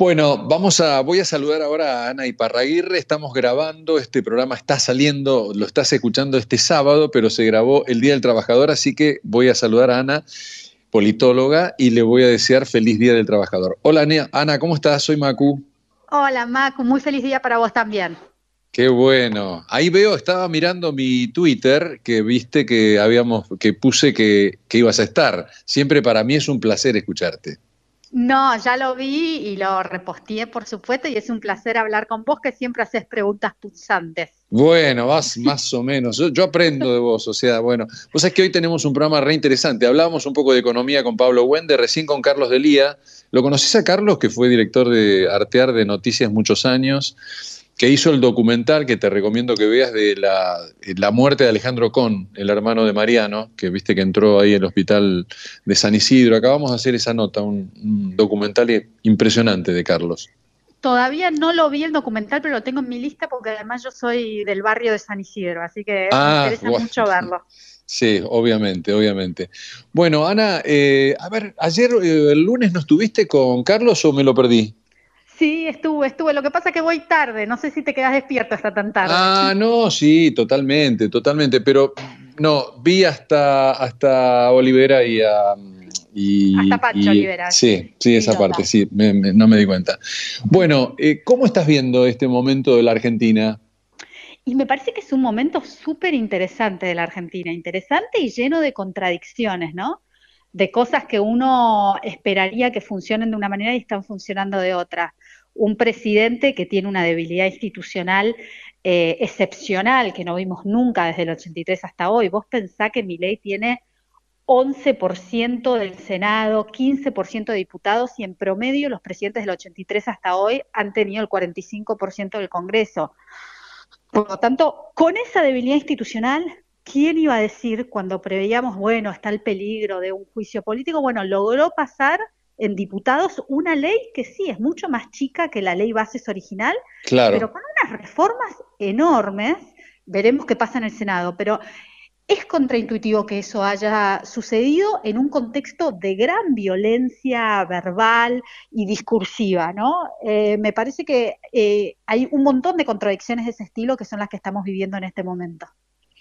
Bueno, vamos a, voy a saludar ahora a Ana Iparraguirre. Estamos grabando, este programa está saliendo, lo estás escuchando este sábado, pero se grabó el Día del Trabajador, así que voy a saludar a Ana, politóloga, y le voy a desear feliz Día del Trabajador. Hola Ana, ¿cómo estás? Soy Macu. Hola Macu, muy feliz día para vos también. Qué bueno. Ahí veo, estaba mirando mi Twitter que viste que habíamos, que puse que ibas a estar. Siempre para mí es un placer escucharte. No, ya lo vi y lo reposteé, por supuesto, y es un placer hablar con vos, que siempre haces preguntas pulsantes. Bueno, vas más o menos. Yo, aprendo de vos, o sea, bueno. Vos sabés que hoy tenemos un programa re interesante. Hablábamos un poco de economía con Pablo Wende, recién con Carlos Delía. ¿Lo conocés a Carlos, que fue director de Artear de Noticias muchos años? que hizo el documental que te recomiendo que veas de eh, la, muerte de Alejandro Con, el hermano de Mariano, que viste que entró ahí en el hospital de San Isidro. Acabamos de hacer esa nota, un, documental impresionante de Carlos. Todavía no lo vi el documental, pero lo tengo en mi lista porque además yo soy del barrio de San Isidro, así que me ah, interesa mucho verlo. Sí, obviamente, obviamente. Bueno, Ana, eh, a ver, ayer eh, el lunes no estuviste con Carlos o me lo perdí? Sí, estuve, estuve. Lo que pasa es que voy tarde, no sé si te quedas despierto hasta tan tarde. Ah, no, sí, totalmente, totalmente. Pero no, vi hasta, hasta Olivera y a. Um, hasta Pacho Olivera. Sí, sí, esa parte, sí, no me di cuenta. Bueno, eh, ¿cómo estás viendo este momento de la Argentina? Y me parece que es un momento súper interesante de la Argentina, interesante y lleno de contradicciones, ¿no? De cosas que uno esperaría que funcionen de una manera y están funcionando de otra un presidente que tiene una debilidad institucional eh, excepcional que no vimos nunca desde el 83 hasta hoy. Vos pensá que mi ley tiene 11% del Senado, 15% de diputados y en promedio los presidentes del 83 hasta hoy han tenido el 45% del Congreso. Por lo tanto, con esa debilidad institucional, ¿quién iba a decir cuando preveíamos, bueno, está el peligro de un juicio político? Bueno, logró pasar en diputados una ley que sí es mucho más chica que la ley bases original, pero con unas reformas enormes. Veremos qué pasa en el Senado, pero es contraintuitivo que eso haya sucedido en un contexto de gran violencia verbal y discursiva, ¿no? Eh, me parece que eh, hay un montón de contradicciones de ese estilo que son las que estamos viviendo en este momento.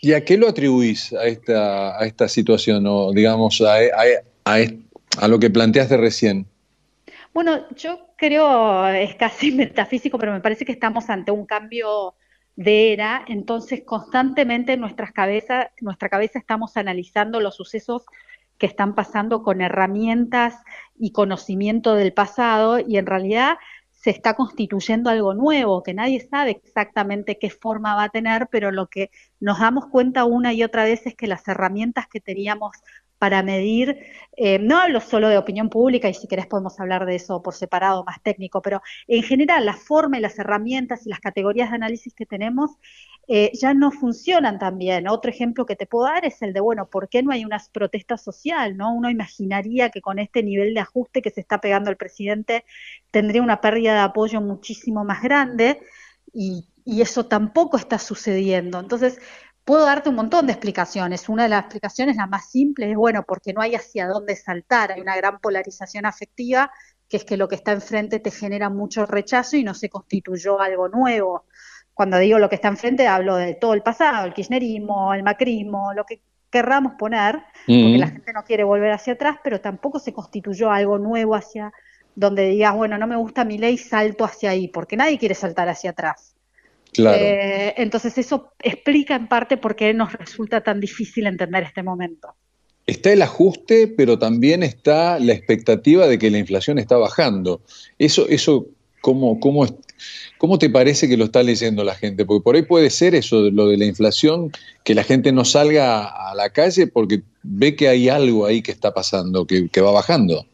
¿Y a qué lo atribuís a esta, a esta situación, o digamos, a, a a lo que planteaste recién? Bueno, yo creo, es casi metafísico, pero me parece que estamos ante un cambio de era, entonces constantemente en nuestras cabezas, nuestra cabeza estamos analizando los sucesos que están pasando con herramientas y conocimiento del pasado y en realidad se está constituyendo algo nuevo, que nadie sabe exactamente qué forma va a tener, pero lo que nos damos cuenta una y otra vez es que las herramientas que teníamos para medir, eh, no hablo solo de opinión pública y si querés podemos hablar de eso por separado, más técnico, pero en general la forma y las herramientas y las categorías de análisis que tenemos eh, ya no funcionan tan bien. Otro ejemplo que te puedo dar es el de, bueno, ¿por qué no hay una protesta social? ¿no? Uno imaginaría que con este nivel de ajuste que se está pegando al presidente tendría una pérdida de apoyo muchísimo más grande y, y eso tampoco está sucediendo. Entonces, puedo darte un montón de explicaciones. Una de las explicaciones, la más simple, es bueno, porque no hay hacia dónde saltar, hay una gran polarización afectiva, que es que lo que está enfrente te genera mucho rechazo y no se constituyó algo nuevo. Cuando digo lo que está enfrente, hablo de todo el pasado, el kirchnerismo, el macrismo, lo que querramos poner, porque la gente no quiere volver hacia atrás, pero tampoco se constituyó algo nuevo hacia donde digas, bueno, no me gusta mi ley, salto hacia ahí, porque nadie quiere saltar hacia atrás. Claro. Eh, entonces eso explica en parte por qué nos resulta tan difícil entender este momento. Está el ajuste, pero también está la expectativa de que la inflación está bajando. Eso, eso ¿cómo, te parece que lo está leyendo la gente? Porque por ahí puede ser eso, lo de la inflación, que la gente no salga a la calle porque ve que hay algo ahí que está pasando, que, que va bajando.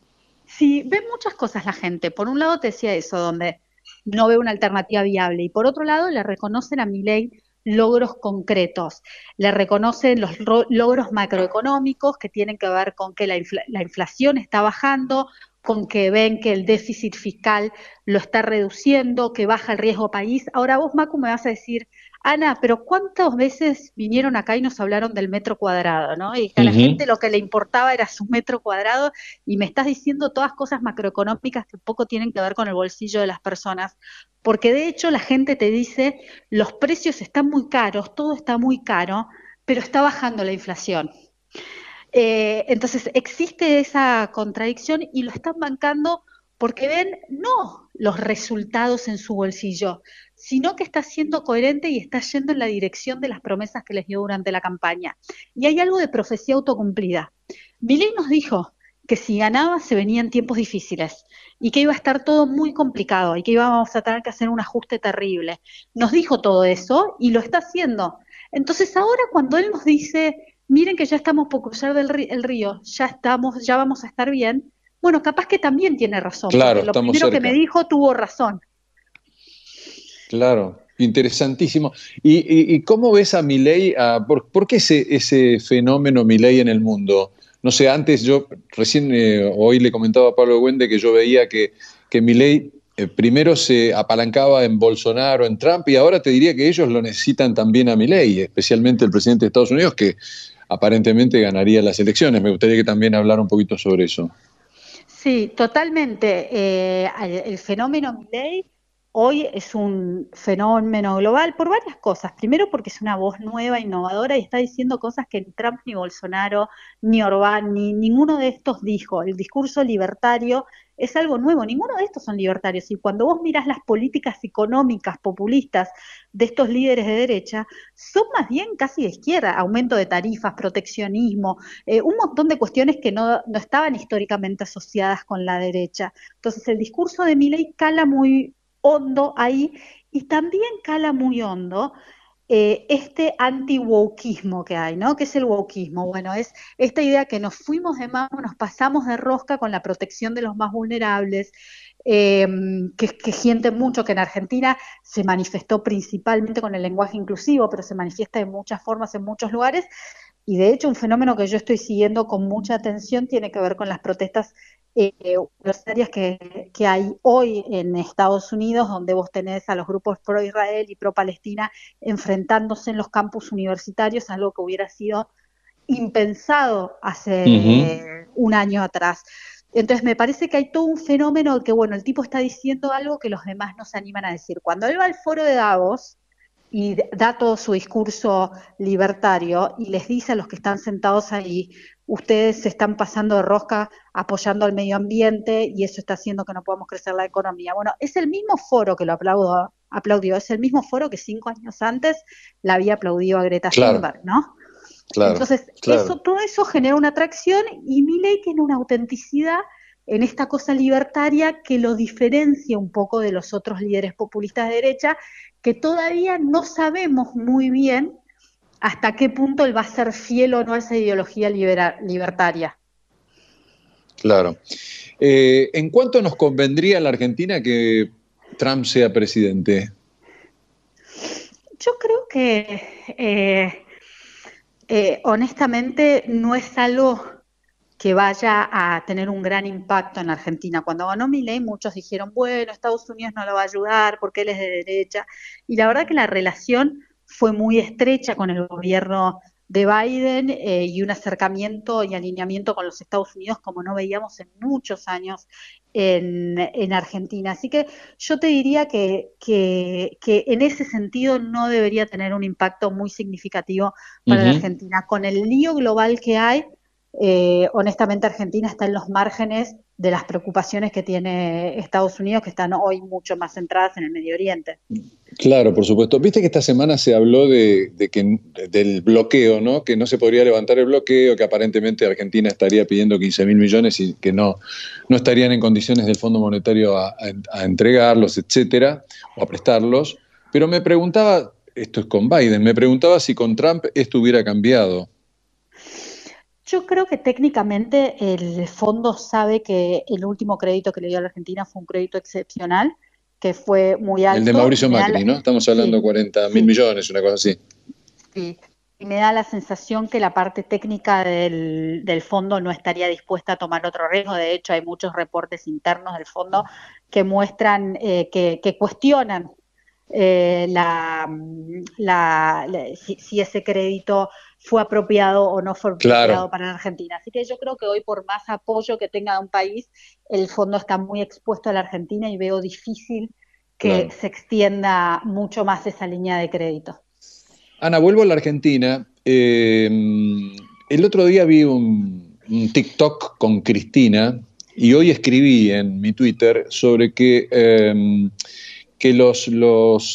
Sí, ve muchas cosas la gente. Por un lado te decía eso, donde no veo una alternativa viable. Y por otro lado, le reconocen a mi ley logros concretos. Le reconocen los logros macroeconómicos que tienen que ver con que la, inflación está bajando, con que ven que el déficit fiscal lo está reduciendo, que baja el riesgo país. Ahora vos, Macu, me vas a decir, Ana, pero ¿cuántas veces vinieron acá y nos hablaron del metro cuadrado, ¿no? Y a la gente lo que le importaba era su metro cuadrado y me estás diciendo todas cosas macroeconómicas que poco tienen que ver con el bolsillo de las personas, porque de hecho la gente te dice, los precios están muy caros, todo está muy caro, pero está bajando la inflación. Eh, entonces existe esa contradicción y lo están bancando porque ven no los resultados en su bolsillo, sino que está siendo coherente y está yendo en la dirección de las promesas que les dio durante la campaña. Y hay algo de profecía autocumplida. Billy nos dijo que si ganaba se venían tiempos difíciles y que iba a estar todo muy complicado y que íbamos a tener que hacer un ajuste terrible. Nos dijo todo eso y lo está haciendo. Entonces ahora cuando él nos dice, miren que ya estamos poco cruzar del río, el río, ya estamos, ya vamos a estar bien, bueno, capaz que también tiene razón. Claro, lo primero que me dijo tuvo razón. Claro, interesantísimo. ¿Y, cómo ves a Milei? Ah, por, qué ese, ese fenómeno Milei en el mundo? No sé, antes yo recién eh, hoy le comentaba a Pablo Wende que yo veía que, que eh, primero se apalancaba en Bolsonaro, en Trump, y ahora te diría que ellos lo necesitan también a Milei, especialmente el presidente de Estados Unidos, que aparentemente ganaría las elecciones. Me gustaría que también hablara un poquito sobre eso. Sí, totalmente. Eh, el, fenómeno Milei hoy es un fenómeno global por varias cosas. Primero porque es una voz nueva, innovadora y está diciendo cosas que ni Trump, ni Bolsonaro, ni Orbán, ni ninguno de estos dijo. El discurso libertario es algo nuevo, ninguno de estos son libertarios. Y cuando vos mirás las políticas económicas populistas de estos líderes de derecha, son más bien casi de izquierda, aumento de tarifas, proteccionismo, eh, un montón de cuestiones que no, estaban históricamente asociadas con la derecha. Entonces el discurso de Milei cala muy hondo ahí y también cala muy hondo eh, este anti-wokismo que hay, ¿no? ¿Qué es el wokismo? Bueno, es esta idea que nos fuimos de mano, nos pasamos de rosca con la protección de los más vulnerables, em, que, sienten mucho que en Argentina se manifestó principalmente con el lenguaje inclusivo, pero se manifiesta de muchas formas en muchos lugares. Y de hecho, un fenómeno que yo estoy siguiendo con mucha atención tiene que ver con las protestas eh, las áreas que, hay hoy en Estados Unidos, donde vos tenés a los grupos pro-Israel y pro-Palestina enfrentándose en los campus universitarios, algo que hubiera sido impensado hace eh, un año atrás. Entonces me parece que hay todo un fenómeno que, bueno, el tipo está diciendo algo que los demás no se animan a decir. Cuando él va al foro de Davos, y da todo su discurso libertario y les dice a los que están sentados ahí, ustedes se están pasando de rosca apoyando al medio ambiente y eso está haciendo que no podamos crecer la economía. Bueno, es el mismo foro que lo aplaudo, aplaudió, es el mismo foro que cinco años antes la había aplaudido a Greta Thunberg, ¿no? Entonces, Eso, todo eso genera una atracción y Milley tiene una autenticidad en esta cosa libertaria que lo diferencia un poco de los otros líderes populistas de derecha, que todavía no sabemos muy bien hasta qué punto él va a ser fiel o no a esa ideología libertaria. Claro. Eh, ¿En cuánto nos convendría a la Argentina que Trump sea presidente? Yo creo que, eh, eh, honestamente, no es algo que vaya a tener un gran impacto en la Argentina. Cuando ganó Milei, muchos dijeron, bueno, Estados Unidos no lo va a ayudar porque él es de derecha. Y la verdad que la relación fue muy estrecha con el gobierno de Biden eh, y un acercamiento y alineamiento con los Estados Unidos como no veíamos en muchos años en, Argentina. Así que yo te diría que, en ese sentido no debería tener un impacto muy significativo para la Argentina. Con el lío global que hay, eh, honestamente Argentina está en los márgenes de las preocupaciones que tiene Estados Unidos, que están hoy mucho más centradas en el Medio Oriente. Claro, por supuesto. Viste que esta semana se habló de, que, del bloqueo, ¿no? Que no se podría levantar el bloqueo, que aparentemente Argentina estaría pidiendo 15 mil millones y que no, no estarían en condiciones del Fondo Monetario a entregarlos, etcétera, o a prestarlos. Pero me preguntaba, esto es con Biden, me preguntaba si con Trump esto hubiera cambiado yo creo que técnicamente el fondo sabe que el último crédito que le dio a la Argentina fue un crédito excepcional, que fue muy alto. El de Mauricio Macri, ¿no? Estamos hablando de 40 mil millones, una cosa así. Sí. Y me da la sensación que la parte técnica del, del, fondo no estaría dispuesta a tomar otro riesgo. De hecho, hay muchos reportes internos del fondo que muestran, eh, que, que cuestionan eh, la, si, ese crédito fue apropiado o no fue apropiado para la Argentina. Así que yo creo que hoy, por más apoyo que tenga un país, el fondo está muy expuesto a la Argentina y veo difícil que se extienda mucho más esa línea de crédito. Ana, vuelvo a la Argentina. Eh, el otro día vi un, TikTok con Cristina y hoy escribí en mi Twitter sobre que... Eh, que los,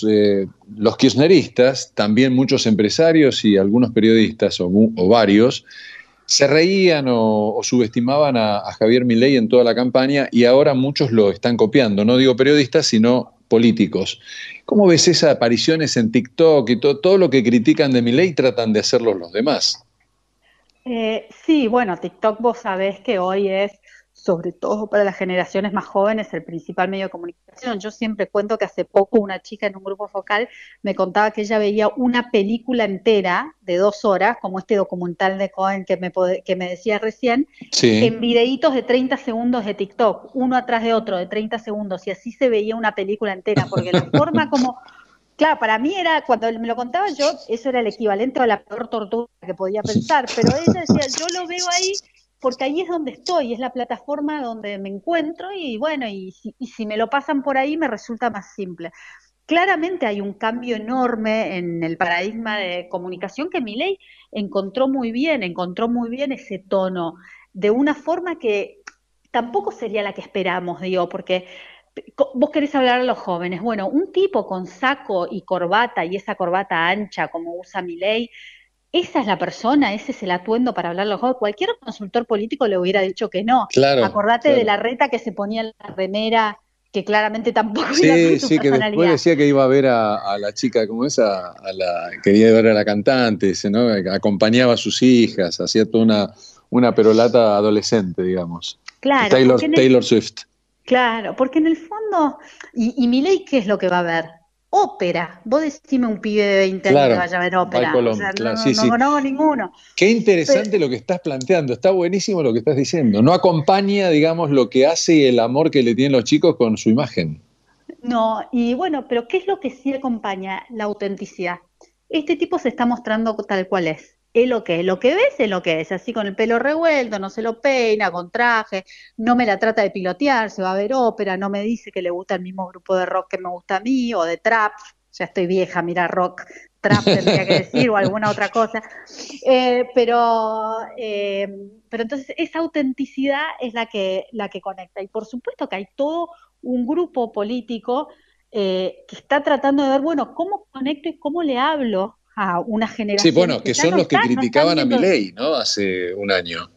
eh, los, kirchneristas, también muchos empresarios y algunos periodistas o, varios, se reían o, subestimaban a, Javier Milei en toda la campaña y ahora muchos lo están copiando. No digo periodistas, sino políticos. ¿Cómo ves esas apariciones en TikTok y todo, lo que critican de Milei tratan de hacerlo los demás? Eh, sí, bueno, TikTok vos sabés que hoy es sobre todo para las generaciones más jóvenes, el principal medio de comunicación. Yo siempre cuento que hace poco una chica en un grupo focal me contaba que ella veía una película entera de dos horas, como este documental de Cohen que me, que me decía recién, en videitos de 30 segundos de TikTok, uno atrás de otro, de 30 segundos, y así se veía una película entera, porque la forma como... Claro, para mí era, cuando me lo contaba yo, eso era el equivalente a la peor tortura que podía pensar, pero ella decía, yo lo veo ahí porque ahí es donde estoy, es la plataforma donde me encuentro y bueno, y si, me lo pasan por ahí me resulta más simple. Claramente hay un cambio enorme en el paradigma de comunicación que Milei encontró muy bien, encontró muy bien ese tono, de una forma que tampoco sería la que esperamos, digo, porque vos querés hablar a los jóvenes. Bueno, un tipo con saco y corbata y esa corbata ancha como usa Milei, esa es la persona, ese es el atuendo para hablar los Cualquier consultor político le hubiera dicho que no. Acordate de la reta que se ponía en la remera, que claramente tampoco sí, era su Sí, que después decía que iba a ver a, la chica, como esa, a la, quería ver a la cantante, ¿no? acompañaba a sus hijas, hacía toda una, una perolata adolescente, digamos. Claro. Taylor, Swift. Claro, porque en el fondo, ¿y, y mi qué es lo que va a ver? ópera. Vos decime un pibe de 20 años que vaya a ver ópera. no, ninguno. Qué interesante lo que estás planteando. Está buenísimo lo que estás diciendo. No acompaña, digamos, lo que hace el amor que le tienen los chicos con su imagen. No, y bueno, pero ¿qué es lo que sí acompaña? La autenticidad. Este tipo se está mostrando tal cual es es lo que es, lo que ves es lo que es, así con el pelo revuelto, no se lo peina, con traje, no me la trata de pilotear, se va a ver ópera, no me dice que le gusta el mismo grupo de rock que me gusta a mí, o de trap, ya estoy vieja, mira rock, trap tendría que decir, o alguna otra cosa, eh, pero, eh, pero entonces esa autenticidad es la que, la que conecta, y por supuesto que hay todo un grupo político eh, que está tratando de ver, bueno, ¿cómo conecto y cómo le hablo a una generación. Sí, bueno, que, son los que criticaban a mi ley, ¿no? Hace un año.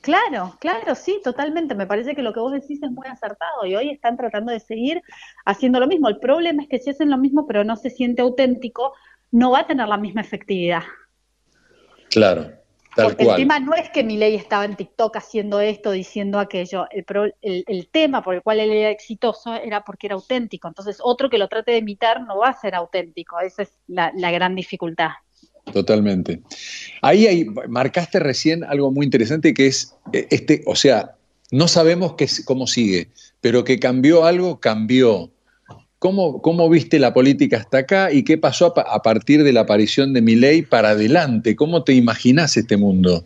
Claro, claro, sí, totalmente. Me parece que lo que vos decís es muy acertado y hoy están tratando de seguir haciendo lo mismo. El problema es que si hacen lo mismo pero no se siente auténtico, no va a tener la misma efectividad. Claro porque el tema no es que mi ley estaba en TikTok haciendo esto, diciendo aquello. El, el, tema por el cual él era exitoso era porque era auténtico. Entonces, otro que lo trate de imitar no va a ser auténtico. Esa es la, gran dificultad. Totalmente. Ahí hay, marcaste recién algo muy interesante que es eh, este, o sea, no sabemos qué, cómo sigue, pero que cambió algo, cambió. ¿Cómo, viste la política hasta acá y qué pasó a, partir de la aparición de mi ley para adelante? ¿Cómo te imaginas este mundo?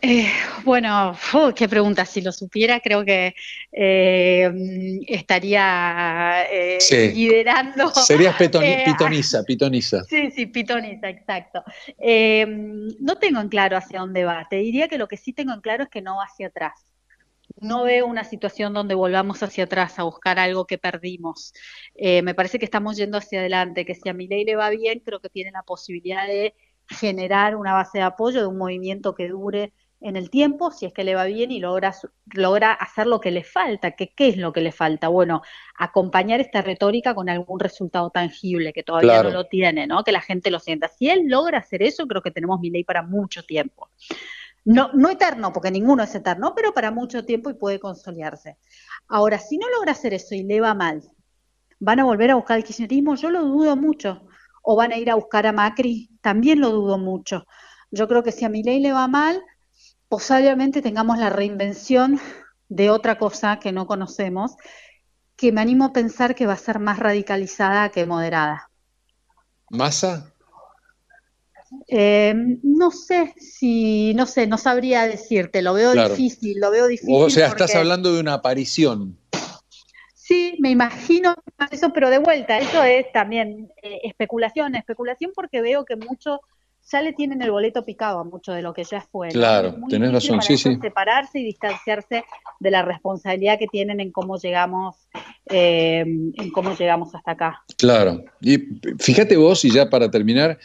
Eh, bueno, qué pregunta. Si lo supiera, creo que eh, estaría eh, liderando. Serías pitoniza, pitoniza. Sí, sí, pitoniza, exacto. no tengo en claro hacia dónde va. Te diría que lo que sí tengo en claro es que no va hacia atrás no veo una situación donde volvamos hacia atrás a buscar algo que perdimos. Eh, me parece que estamos yendo hacia adelante, que si a mi ley le va bien, creo que tiene la posibilidad de generar una base de apoyo de un movimiento que dure en el tiempo, si es que le va bien y logra, logra hacer lo que le falta, qué es lo que le falta. Bueno, acompañar esta retórica con algún resultado tangible que todavía no lo tiene, ¿no? Que la gente lo sienta. Si él logra hacer eso, creo que tenemos mi ley para mucho tiempo no, no eterno, porque ninguno es eterno, pero para mucho tiempo y puede consolidarse. Ahora, si no logra hacer eso y le va mal, ¿van a volver a buscar el kirchnerismo? Yo lo dudo mucho. ¿O van a ir a buscar a Macri? También lo dudo mucho. Yo creo que si a mi ley le va mal, posiblemente tengamos la reinvención de otra cosa que no conocemos, que me animo a pensar que va a ser más radicalizada que moderada. ¿Masa? Eh, no sé si, no sé, no sabría decirte, lo veo difícil, lo veo difícil. O sea, estás hablando de una aparición. Sí, me imagino eso, pero de vuelta, eso es también eh, especulación, especulación porque veo que muchos ya le tienen el boleto picado a mucho de lo que ya fue. Claro, tenés razón, sí, sí. Separarse y distanciarse de la responsabilidad que tienen en cómo llegamos, eh, en cómo llegamos hasta acá. Claro, y fíjate vos, y ya para terminar,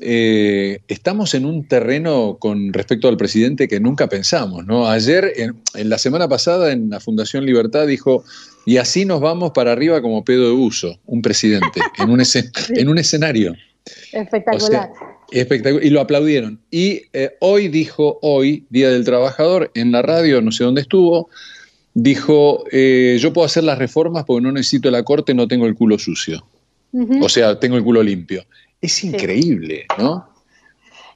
eh, estamos en un terreno con respecto al presidente que nunca pensamos, Ayer, en, la semana pasada, en la Fundación Libertad dijo, y así nos vamos para arriba como pedo de uso, un presidente, en un, escenario. Espectacular. Y lo aplaudieron. Y eh, hoy dijo, hoy, Día del Trabajador, en la radio, no sé dónde estuvo, dijo, eh, yo puedo hacer las reformas porque no necesito la corte, no tengo el culo sucio. O sea, tengo el culo limpio. Es increíble, ¿no?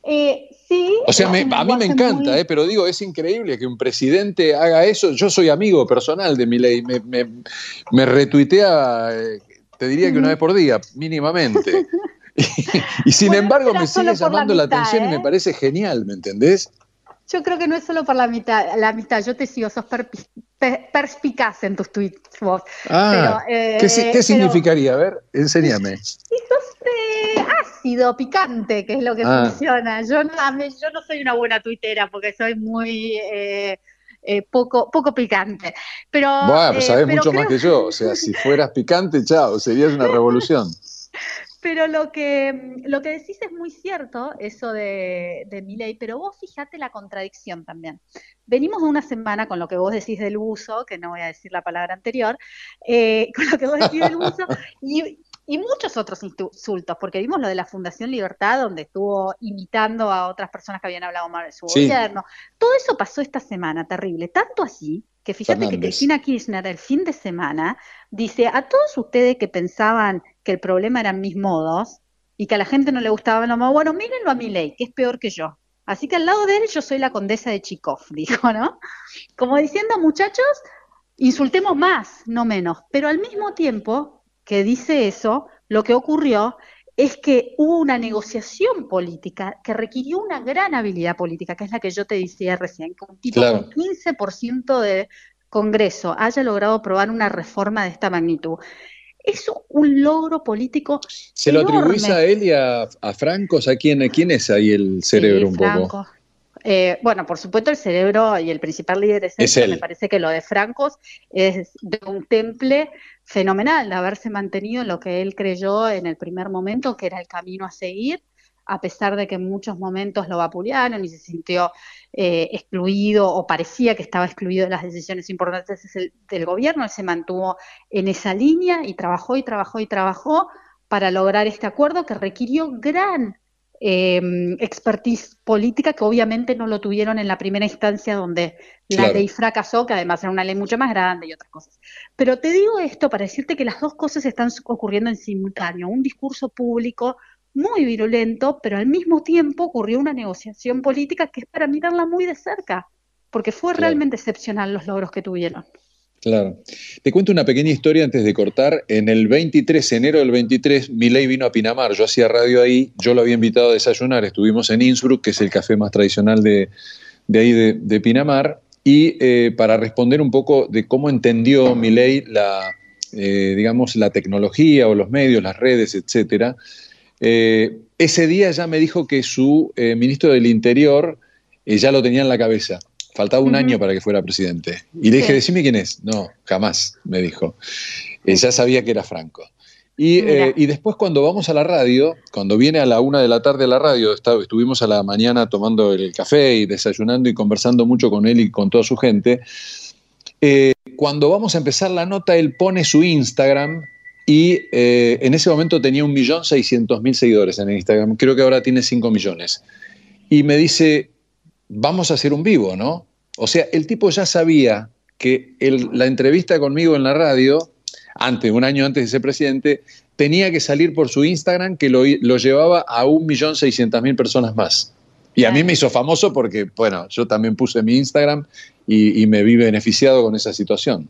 Eh, sí. O sea, a mí me encanta, ¿eh? pero digo, es increíble que un presidente haga eso. Yo soy amigo personal de mi ley, me, retuitea, eh, te diría que una vez por día, mínimamente. y, sin embargo me sigue llamando la, atención y me parece genial, ¿me entendés? Yo creo que no es solo por la mitad, la mitad, yo te sigo, sos perspicaz en tus tweets vos. Ah, ¿qué, significaría? A ver, enséñame. sido picante, que es lo que ah. funciona. Yo no, yo no soy una buena tuitera porque soy muy eh, eh, poco, poco picante. Pero, bueno, pues eh, sabes mucho más que yo. O sea, si fueras picante, chao, serías una revolución. Pero lo que, lo que decís es muy cierto, eso de, de mi ley, pero vos fijate la contradicción también. Venimos de una semana con lo que vos decís del uso, que no voy a decir la palabra anterior, con lo que vos decís del uso, y, y muchos otros insultos, porque vimos lo de la Fundación Libertad, donde estuvo imitando a otras personas que habían hablado mal de su gobierno. Todo eso pasó esta semana, terrible. Tanto así que fíjate que Cristina Kirchner el fin de semana dice a todos ustedes que pensaban que el problema eran mis modos y que a la gente no le gustaba lo modos, bueno, mírenlo a mi ley, que es peor que yo. Así que al lado de él yo soy la condesa de Chikov, dijo, ¿no? Como diciendo, muchachos, insultemos más, no menos, pero al mismo tiempo que dice eso, lo que ocurrió es que hubo una negociación política que requirió una gran habilidad política, que es la que yo te decía recién, que un tipo 15% de Congreso haya logrado aprobar una reforma de esta magnitud. Es un logro político. ¿Se lo atribuís a él y a, a Francos? ¿A quién, quién es ahí el cerebro un poco? Eh, bueno, por supuesto, el cerebro y el principal líder es, este, él. Me parece que lo de Francos es de un temple fenomenal, de haberse mantenido lo que él creyó en el primer momento, que era el camino a seguir, a pesar de que en muchos momentos lo vapulearon y se sintió eh, excluido o parecía que estaba excluido de las decisiones importantes del gobierno, él se mantuvo en esa línea y trabajó y trabajó y trabajó para lograr este acuerdo que requirió gran eh, expertise política que obviamente no lo tuvieron en la primera instancia donde la ley fracasó, que además era una ley mucho más grande y otras cosas. Pero te digo esto para decirte que las dos cosas están ocurriendo en simultáneo, un discurso público muy virulento, pero al mismo tiempo ocurrió una negociación política que es para mirarla muy de cerca, porque fue realmente excepcional los logros que tuvieron. Claro. Te cuento una pequeña historia antes de cortar. En el 23, enero del 23, Milei vino a Pinamar. Yo hacía radio ahí, yo lo había invitado a desayunar. Estuvimos en Innsbruck, que es el café más tradicional de, ahí, de, Pinamar. Y eh, para responder un poco de cómo entendió Milei la, eh, digamos, la tecnología o los medios, las redes, etcétera, eh, ese día ya me dijo que su ministro del Interior ya lo tenía en la cabeza Faltaba un año para que fuera presidente. Y le dije, decime quién es. No, jamás, me dijo. Eh, ya sabía que era Franco. Eh, y, después cuando vamos a la radio, cuando viene a la una de la tarde a la radio, estuvimos a la mañana tomando el café y desayunando y conversando mucho con él y con toda su gente, eh, cuando vamos a empezar la nota, él pone su Instagram y en ese momento tenía 1.600.000 seguidores en el Instagram, creo que ahora tiene 5 millones. Y me dice, vamos a hacer un vivo, ¿no? O sea, el tipo ya sabía que la entrevista conmigo en la radio, antes, un año antes de ser presidente, tenía que salir por su Instagram que lo, llevaba a 1.600.000 personas más. Y a mí me hizo famoso porque, bueno, yo también puse mi Instagram y me vi beneficiado con esa situación.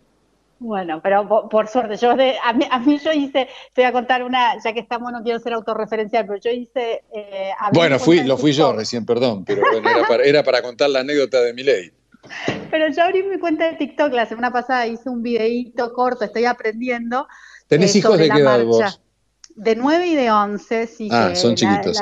Bueno, pero por, suerte, yo a, mí, yo hice, te voy a contar una, ya que estamos, no quiero ser autorreferencial, pero yo hice... Eh, bueno, fui, lo fui yo recién, perdón, pero era, para, contar la anécdota de mi ley. Pero yo abrí mi cuenta de TikTok la semana pasada, hice un videíto corto, estoy aprendiendo. ¿Tenés eh, hijos de qué edad vos? de 9 y de 11, sí. Ah, son chiquitos.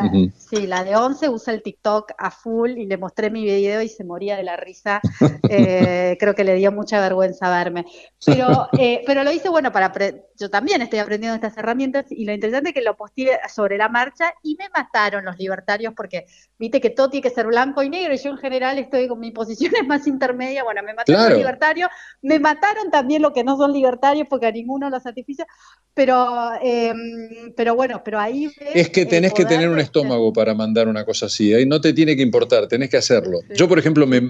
Sí, la de 11 usa el TikTok a full y le mostré mi video y se moría de la risa. Eh, creo que le dio mucha vergüenza verme. Pero, eh, pero lo hice, bueno, para yo también estoy aprendiendo estas herramientas y lo interesante es que lo posté sobre la marcha y me mataron los libertarios porque viste que todo tiene que ser blanco y negro y yo en general estoy con mi posición es más intermedia. Bueno, me mataron los libertarios, me mataron también los que no son libertarios porque a ninguno los satisface pero... Em, pero bueno, pero ahí... es que tenés que tener un estómago para mandar una cosa así, ahí ¿eh? no te tiene que importar, tenés que hacerlo. Yo, por ejemplo, me,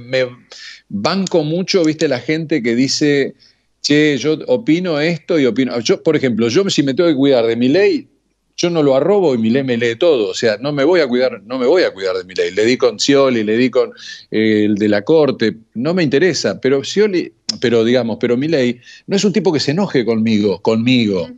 banco mucho, viste, la gente que dice, che, yo opino esto y opino... Yo, por ejemplo, yo si me tengo que cuidar de mi ley, yo no lo arrobo y mi ley me lee todo. O sea, no me voy a cuidar, no me voy a cuidar de mi ley. Le di con Scioli, le di con eh, el de la corte, no me interesa. Pero Scioli, pero digamos, pero mi ley no es un tipo que se enoje conmigo, conmigo.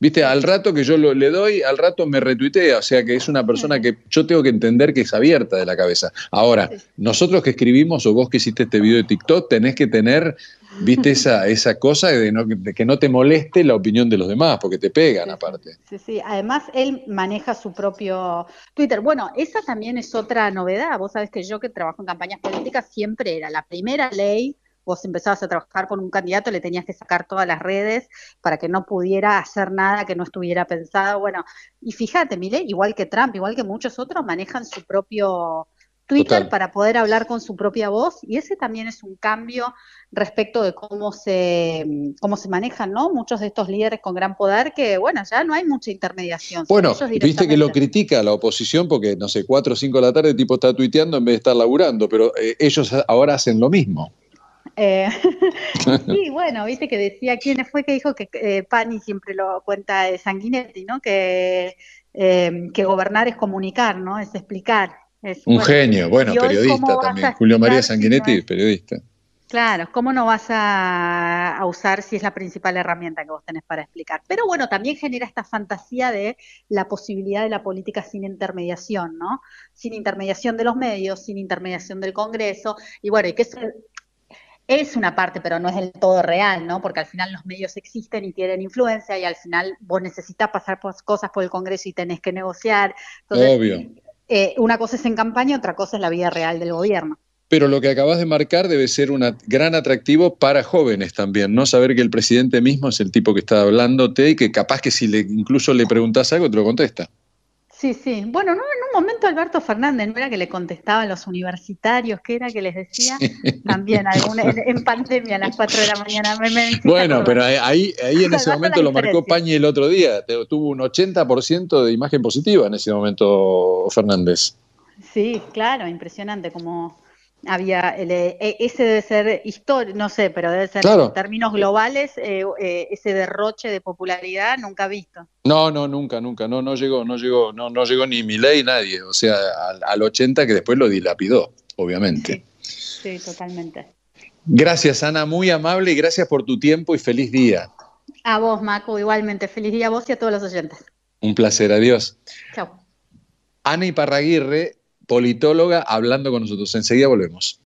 Viste, al rato que yo le doy, al rato me retuitea, o sea que es una persona que yo tengo que entender que es abierta de la cabeza. Ahora, nosotros que escribimos o vos que hiciste este video de TikTok, tenés que tener, viste, esa, esa cosa de, que no te moleste la opinión de los demás, porque te pegan aparte. Sí, sí, además él maneja su propio Twitter. Bueno, esa también es otra novedad. Vos sabés que yo que trabajo en campañas políticas siempre era la primera ley vos empezabas a trabajar con un candidato, le tenías que sacar todas las redes para que no pudiera hacer nada que no estuviera pensado. Bueno, y fíjate, mire, igual que Trump, igual que muchos otros, manejan su propio Twitter para poder hablar con su propia voz y ese también es un cambio respecto de cómo se cómo se manejan, ¿no? Muchos de estos líderes con gran poder que bueno, ya no hay mucha intermediación. Bueno, viste que lo critica la oposición porque no sé, cuatro o cinco de la tarde el tipo está tuiteando en vez de estar laburando, pero eh, ellos ahora hacen lo mismo y eh, bueno, viste que decía, ¿quién fue que dijo que eh, Pani siempre lo cuenta de Sanguinetti, ¿no? Que, em, que gobernar es comunicar, ¿no? Es explicar. Un genio, bueno, periodista también. Julio María Sanguinetti, periodista. Claro, ¿cómo no vas a, a, usar si es la principal herramienta que vos tenés para explicar? Pero bueno, también genera esta fantasía de la posibilidad de la política sin intermediación, ¿no? Sin intermediación de los medios, sin intermediación del Congreso, y bueno, y que eso es una parte, pero no es del todo real, ¿no? Porque al final los medios existen y tienen influencia y al final vos necesitas pasar por cosas por el Congreso y tenés que negociar. Obvio. Eh, una cosa es en campaña, otra cosa es la vida real del gobierno. Pero lo que acabas de marcar debe ser un gran atractivo para jóvenes también, ¿no? Saber que el presidente mismo es el tipo que está hablándote y que capaz que si le, incluso le preguntas algo te lo contesta. Sí, sí. Bueno, no, en un momento Alberto Fernández no era que le contestaba a los universitarios, que era que les decía también en, pandemia a las 4 de la mañana. bueno, pero ahí, ahí en ese momento lo marcó Pañi el otro día. Tuvo un 80% de imagen positiva en ese momento Fernández. Sí, claro, impresionante como había eh, e, ese debe ser historia no sé, pero debe ser en términos globales eh, eh, ese derroche de popularidad nunca visto. No, no, nunca, nunca, no, no llegó, no llegó, no, no llegó ni nadie, o sea, al, 80 que después lo dilapidó, obviamente. Sí. totalmente. Gracias Ana, muy amable y gracias por tu tiempo y feliz día. A vos, Marco, igualmente, feliz día a vos y a todos los oyentes. Un placer, adiós. Chao. Ana Iparraguirre politóloga hablando con nosotros. Enseguida volvemos.